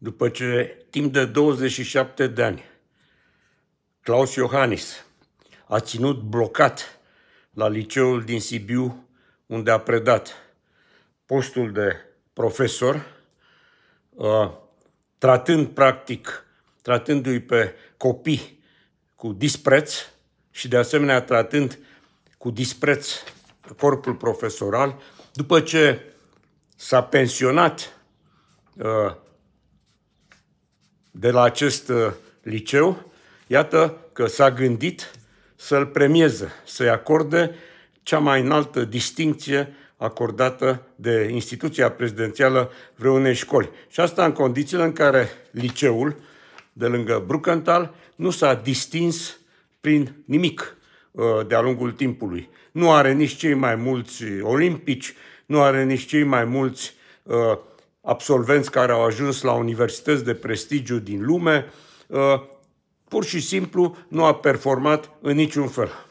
După ce timp de 27 de ani Claus Iohannis a ținut blocat la liceul din Sibiu unde a predat postul de profesor, ă, tratând practic, tratându-i pe copii cu dispreț și de asemenea tratând cu dispreț corpul profesoral, după ce s-a pensionat ă, de la acest uh, liceu, iată că s-a gândit să-l premieze, să-i acorde cea mai înaltă distincție acordată de instituția prezidențială vreunei școli. Și asta în condițiile în care liceul de lângă Brucantal nu s-a distins prin nimic uh, de-a lungul timpului. Nu are nici cei mai mulți olimpici, nu are nici cei mai mulți uh, absolvenți care au ajuns la universități de prestigiu din lume, uh, pur și simplu nu a performat în niciun fel.